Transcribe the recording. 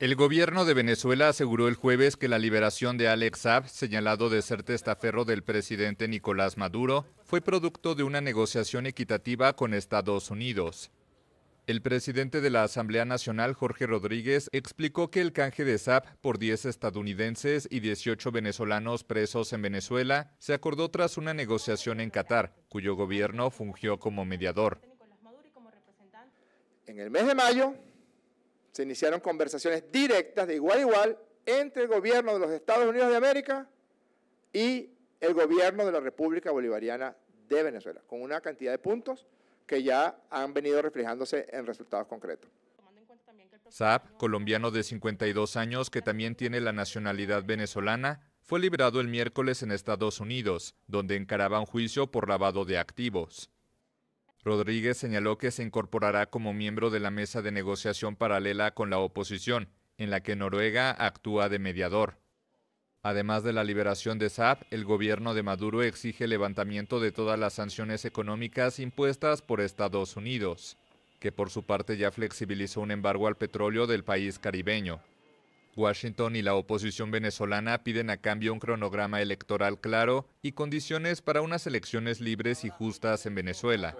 El gobierno de Venezuela aseguró el jueves que la liberación de Alex Saab, señalado de ser testaferro del presidente Nicolás Maduro, fue producto de una negociación equitativa con Estados Unidos. El presidente de la Asamblea Nacional, Jorge Rodríguez, explicó que el canje de Saab por 10 estadounidenses y 18 venezolanos presos en Venezuela se acordó tras una negociación en Qatar, cuyo gobierno fungió como mediador. En el mes de mayo, se iniciaron conversaciones directas de igual a igual entre el gobierno de los Estados Unidos de América y el gobierno de la República Bolivariana de Venezuela, con una cantidad de puntos que ya han venido reflejándose en resultados concretos. Saab, colombiano de 52 años que también tiene la nacionalidad venezolana, fue liberado el miércoles en Estados Unidos, donde encaraba un juicio por lavado de activos. Rodríguez señaló que se incorporará como miembro de la mesa de negociación paralela con la oposición, en la que Noruega actúa de mediador. Además de la liberación de Saab, el gobierno de Maduro exige levantamiento de todas las sanciones económicas impuestas por Estados Unidos, que por su parte ya flexibilizó un embargo al petróleo del país caribeño. Washington y la oposición venezolana piden a cambio un cronograma electoral claro y condiciones para unas elecciones libres y justas en Venezuela.